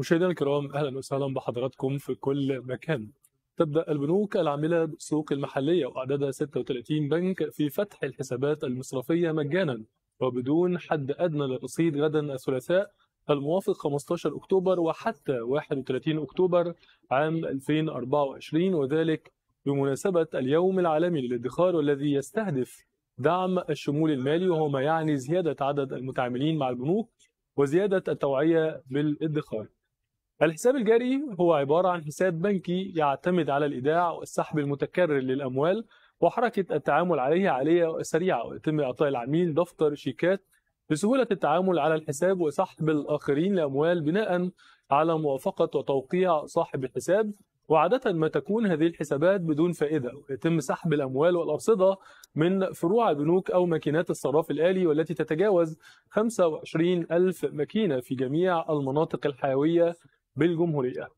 مشاهدينا الكرام اهلا وسهلا بحضراتكم في كل مكان. تبدا البنوك العامله بالسوق المحليه واعدادها 36 بنك في فتح الحسابات المصرفيه مجانا وبدون حد ادنى للرصيد غدا الثلاثاء الموافق 15 اكتوبر وحتى 31 اكتوبر عام 2024 وذلك بمناسبه اليوم العالمي للادخار والذي يستهدف دعم الشمول المالي وهو ما يعني زياده عدد المتعاملين مع البنوك وزياده التوعيه بالادخار. الحساب الجاري هو عبارة عن حساب بنكي يعتمد على الإيداع والسحب المتكرر للأموال وحركة التعامل عليه عالية وسريعة ويتم إعطاء العميل دفتر شيكات لسهولة التعامل على الحساب وسحب الآخرين لأموال بناء على موافقة وتوقيع صاحب الحساب وعادة ما تكون هذه الحسابات بدون فائدة ويتم سحب الأموال والأرصدة من فروع البنوك أو ماكينات الصراف الآلي والتي تتجاوز 25 ألف ماكينة في جميع المناطق الحيوية بالجمهورية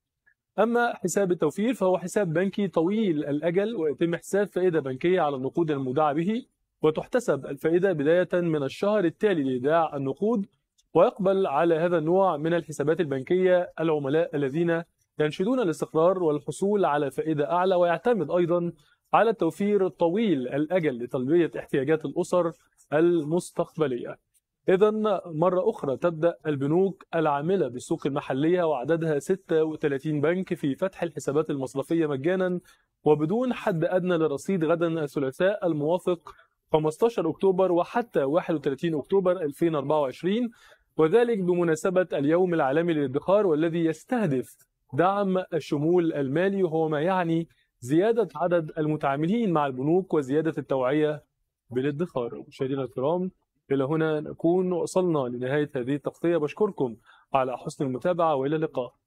أما حساب التوفير فهو حساب بنكي طويل الأجل ويتم حساب فائدة بنكية على النقود المودعة به وتحتسب الفائدة بداية من الشهر التالي لإيداع النقود ويقبل على هذا النوع من الحسابات البنكية العملاء الذين ينشدون الاستقرار والحصول على فائدة أعلى ويعتمد أيضا على التوفير طويل الأجل لتلبية احتياجات الأسر المستقبلية إذا مرة أخرى تبدأ البنوك العاملة بالسوق المحلية وعددها 36 بنك في فتح الحسابات المصرفية مجانا وبدون حد أدنى للرصيد غدا الثلاثاء الموافق 15 أكتوبر وحتى 31 أكتوبر 2024 وذلك بمناسبة اليوم العالمي للادخار والذي يستهدف دعم الشمول المالي وهو ما يعني زيادة عدد المتعاملين مع البنوك وزيادة التوعية بالادخار مشاهدينا الكرام إلى هنا نكون وصلنا لنهاية هذه التغطية بشكركم على حسن المتابعة وإلى اللقاء